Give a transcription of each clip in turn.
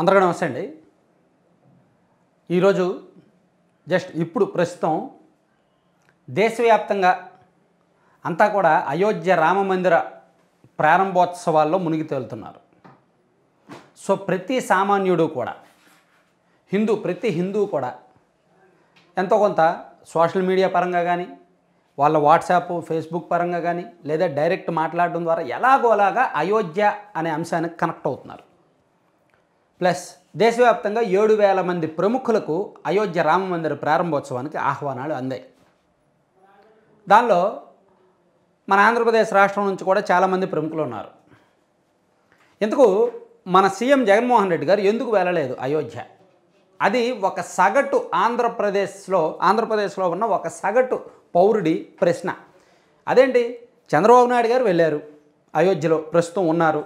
అందరికీ నమస్తే అండి ఈరోజు జస్ట్ ఇప్పుడు ప్రస్తుతం దేశవ్యాప్తంగా అంతా కూడా అయోధ్య రామ మందిర ప్రారంభోత్సవాల్లో మునిగి తేలుతున్నారు సో ప్రతి సామాన్యుడు కూడా హిందూ ప్రతి హిందూ కూడా ఎంతో కొంత సోషల్ మీడియా పరంగా కానీ వాళ్ళ వాట్సాప్ ఫేస్బుక్ పరంగా కానీ లేదా డైరెక్ట్ మాట్లాడడం ద్వారా ఎలాగోలాగా అయోధ్య అనే అంశానికి కనెక్ట్ అవుతున్నారు ప్లస్ దేశవ్యాప్తంగా ఏడు వేల మంది ప్రముఖులకు అయోధ్య రామ మందిర ప్రారంభోత్సవానికి ఆహ్వానాలు అందాయి దానిలో మన ఆంధ్రప్రదేశ్ రాష్ట్రం నుంచి కూడా చాలామంది ప్రముఖులు ఉన్నారు ఎందుకు మన సీఎం జగన్మోహన్ రెడ్డి గారు ఎందుకు వెళ్ళలేదు అయోధ్య అది ఒక సగటు ఆంధ్రప్రదేశ్లో ఆంధ్రప్రదేశ్లో ఉన్న ఒక సగటు పౌరుడి ప్రశ్న అదేంటి చంద్రబాబు నాయుడు గారు వెళ్ళారు అయోధ్యలో ప్రస్తుతం ఉన్నారు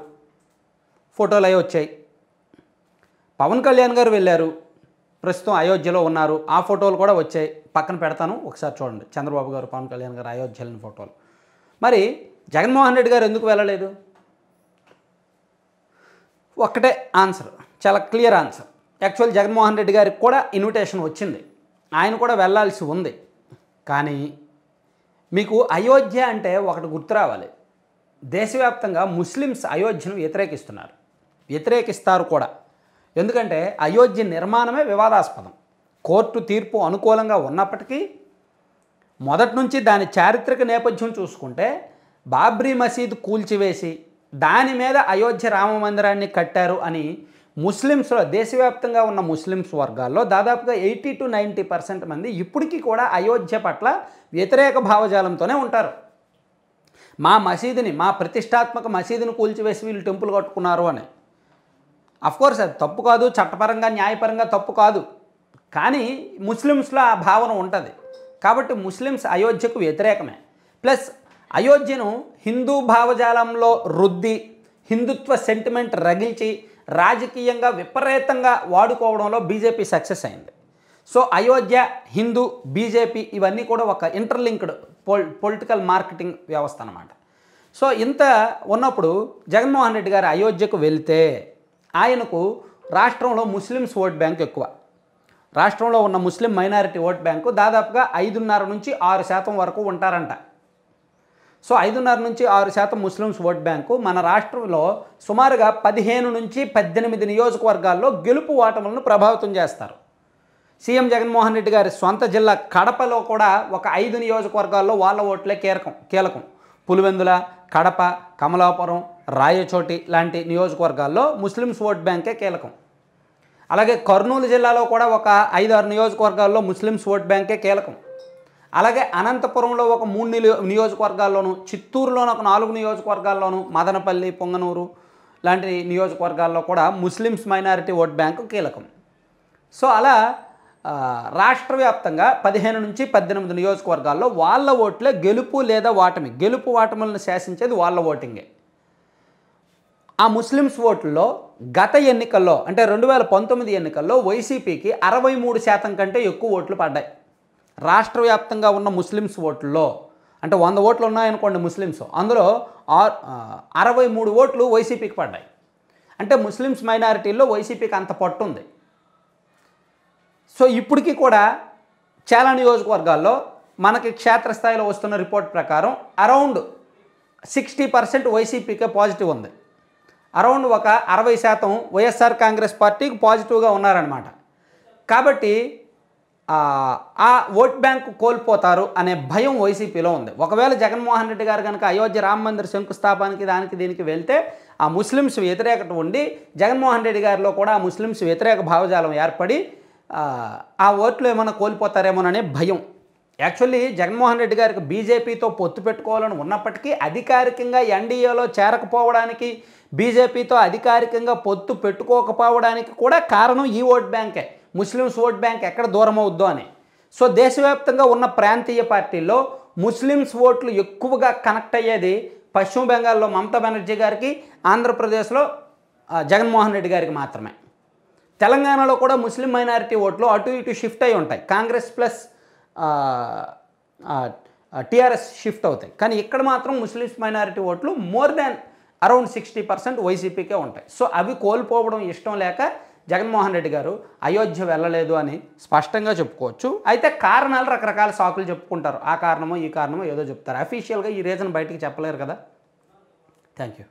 ఫోటోలు అయి వచ్చాయి పవన్ కళ్యాణ్ గారు వెళ్ళారు ప్రస్తుతం అయోధ్యలో ఉన్నారు ఆ ఫోటోలు కూడా వచ్చాయి పక్కన పెడతాను ఒకసారి చూడండి చంద్రబాబు గారు పవన్ కళ్యాణ్ గారు అయోధ్యలని ఫోటోలు మరి జగన్మోహన్ రెడ్డి గారు ఎందుకు వెళ్ళలేదు ఒక్కటే ఆన్సర్ చాలా clear answer actual Jaganmohan Reddy గారికి కూడా ఇన్విటేషన్ వచ్చింది ఆయన కూడా వెళ్ళాల్సి ఉంది కానీ మీకు అయోధ్య అంటే ఒకటి గుర్తు రావాలి దేశవ్యాప్తంగా ముస్లిమ్స్ అయోధ్యను వ్యతిరేకిస్తున్నారు వ్యతిరేకిస్తారు కూడా ఎందుకంటే అయోధ్య నిర్మాణమే వివాదాస్పదం కోర్టు తీర్పు అనుకూలంగా ఉన్నప్పటికీ మొదటి నుంచి దాని చారిత్రక నేపథ్యం చూసుకుంటే బాబ్రీ మసీద్ కూల్చివేసి దాని మీద అయోధ్య రామ మందిరాన్ని కట్టారు అని ముస్లిమ్స్లో దేశవ్యాప్తంగా ఉన్న ముస్లిమ్స్ వర్గాల్లో దాదాపుగా ఎయిటీ టు నైంటీ పర్సెంట్ మంది ఇప్పటికీ కూడా అయోధ్య పట్ల వ్యతిరేక భావజాలంతోనే ఉంటారు మా మసీదుని మా ప్రతిష్టాత్మక మసీదుని కూల్చివేసి వీళ్ళు టెంపుల్ కట్టుకున్నారు అని అఫ్కోర్స్ అది తప్పు కాదు చట్టపరంగా న్యాయపరంగా తప్పు కాదు కానీ ముస్లిమ్స్లో ఆ భావన ఉంటుంది కాబట్టి ముస్లిమ్స్ అయోధ్యకు వ్యతిరేకమే ప్లస్ అయోధ్యను హిందూ భావజాలంలో రుద్ది హిందుత్వ సెంటిమెంట్ రగిల్చి రాజకీయంగా విపరీతంగా వాడుకోవడంలో బీజేపీ సక్సెస్ అయింది సో అయోధ్య హిందూ బీజేపీ ఇవన్నీ కూడా ఒక ఇంటర్లింక్డ్ పొల్ పొలిటికల్ మార్కెటింగ్ వ్యవస్థ అనమాట సో ఇంత ఉన్నప్పుడు జగన్మోహన్ రెడ్డి గారు అయోధ్యకు వెళితే ఆయనకు రాష్ట్రంలో ముస్లిమ్స్ ఓట్ బ్యాంక్ ఎక్కువ రాష్ట్రంలో ఉన్న ముస్లిం మైనారిటీ ఓట్ బ్యాంకు దాదాపుగా ఐదున్నర నుంచి ఆరు శాతం వరకు ఉంటారంట సో ఐదున్నర నుంచి ఆరు శాతం ముస్లిమ్స్ ఓట్ బ్యాంకు మన రాష్ట్రంలో సుమారుగా పదిహేను నుంచి పద్దెనిమిది నియోజకవర్గాల్లో గెలుపు ఓటములను ప్రభావితం చేస్తారు సీఎం జగన్మోహన్ రెడ్డి గారి సొంత జిల్లా కడపలో కూడా ఒక ఐదు నియోజకవర్గాల్లో వాళ్ళ ఓట్లే కీలకం కీలకం పులివెందుల కడప కమలాపురం రాయచోటి లాంటి నియోజకవర్గాల్లో ముస్లిమ్స్ ఓట్ బ్యాంకే కీలకం అలాగే కర్నూలు జిల్లాలో కూడా ఒక ఐదు ఆరు నియోజకవర్గాల్లో ముస్లిమ్స్ ఓట్ బ్యాంకే కీలకం అలాగే అనంతపురంలో ఒక మూడు నియోజకవర్గాల్లోనూ చిత్తూరులోని ఒక నాలుగు నియోజకవర్గాల్లోనూ మదనపల్లి పొంగనూరు లాంటి నియోజకవర్గాల్లో కూడా ముస్లిమ్స్ మైనారిటీ ఓట్ బ్యాంకు కీలకం సో అలా రాష్ట్ర వ్యాప్తంగా పదిహేను నుంచి పద్దెనిమిది నియోజకవర్గాల్లో వాళ్ళ ఓట్లే గెలుపు లేదా ఓటమి గెలుపు ఓటములను శాసించేది వాళ్ళ ఓటింగే ఆ ముస్లిమ్స్ ఓట్లో గత ఎన్నికల్లో అంటే రెండు వేల పంతొమ్మిది ఎన్నికల్లో వైసీపీకి అరవై మూడు శాతం కంటే ఎక్కువ ఓట్లు పడ్డాయి రాష్ట్ర వ్యాప్తంగా ఉన్న ముస్లిమ్స్ ఓట్లలో అంటే వంద ఓట్లు ఉన్నాయనుకోండి ముస్లిమ్స్ అందులో అరవై మూడు ఓట్లు వైసీపీకి పడ్డాయి అంటే ముస్లిమ్స్ మైనారిటీల్లో వైసీపీకి అంత పట్టు ఉంది సో ఇప్పటికీ కూడా చాలా నియోజకవర్గాల్లో మనకి క్షేత్రస్థాయిలో వస్తున్న రిపోర్ట్ ప్రకారం అరౌండ్ సిక్స్టీ పర్సెంట్ వైసీపీకే పాజిటివ్ ఉంది అరౌండ్ ఒక అరవై శాతం వైఎస్ఆర్ కాంగ్రెస్ పార్టీకి పాజిటివ్గా ఉన్నారనమాట కాబట్టి ఆ ఓట్ బ్యాంక్ కోల్పోతారు అనే భయం వైసీపీలో ఉంది ఒకవేళ జగన్మోహన్ రెడ్డి గారు కనుక అయోధ్య రామ మందిర్ శంకుస్థాపనకి దానికి దీనికి వెళ్తే ఆ ముస్లిమ్స్ వ్యతిరేకత ఉండి జగన్మోహన్ రెడ్డి గారిలో కూడా ఆ ముస్లిమ్స్ వ్యతిరేక భావజాలం ఏర్పడి ఆ ఓట్లు ఏమైనా కోల్పోతారేమోననే భయం యాక్చువల్లీ జగన్మోహన్ రెడ్డి గారికి బీజేపీతో పొత్తు పెట్టుకోవాలని ఉన్నప్పటికీ అధికారికంగా ఎన్డీఏలో చేరకపోవడానికి బీజేపీతో అధికారికంగా పొత్తు పెట్టుకోకపోవడానికి కూడా కారణం ఈ ఓట్ బ్యాంకే ముస్లిమ్స్ ఓట్ బ్యాంక్ ఎక్కడ దూరం అవుద్దో అని సో దేశవ్యాప్తంగా ఉన్న ప్రాంతీయ పార్టీల్లో ముస్లిమ్స్ ఓట్లు ఎక్కువగా కనెక్ట్ అయ్యేది పశ్చిమ బెంగాల్లో మమతా బెనర్జీ గారికి ఆంధ్రప్రదేశ్లో జగన్మోహన్ రెడ్డి గారికి మాత్రమే తెలంగాణలో కూడా ముస్లిం మైనారిటీ ఓట్లు అటు ఇటు షిఫ్ట్ అయి ఉంటాయి కాంగ్రెస్ ప్లస్ టీఆర్ఎస్ షిఫ్ట్ అవుతాయి కానీ ఇక్కడ మాత్రం ముస్లిమ్స్ మైనారిటీ ఓట్లు more than around sixty percent వైసీపీకే ఉంటాయి సో అవి కోల్పోవడం ఇష్టం లేక జగన్మోహన్ రెడ్డి గారు అయోధ్య వెళ్ళలేదు అని స్పష్టంగా చెప్పుకోవచ్చు అయితే కారణాలు రకరకాల సాకులు చెప్పుకుంటారు ఆ కారణమో ఈ కారణమో ఏదో చెప్తారు అఫీషియల్గా ఈ రీజన్ బయటికి చెప్పలేరు కదా థ్యాంక్ యూ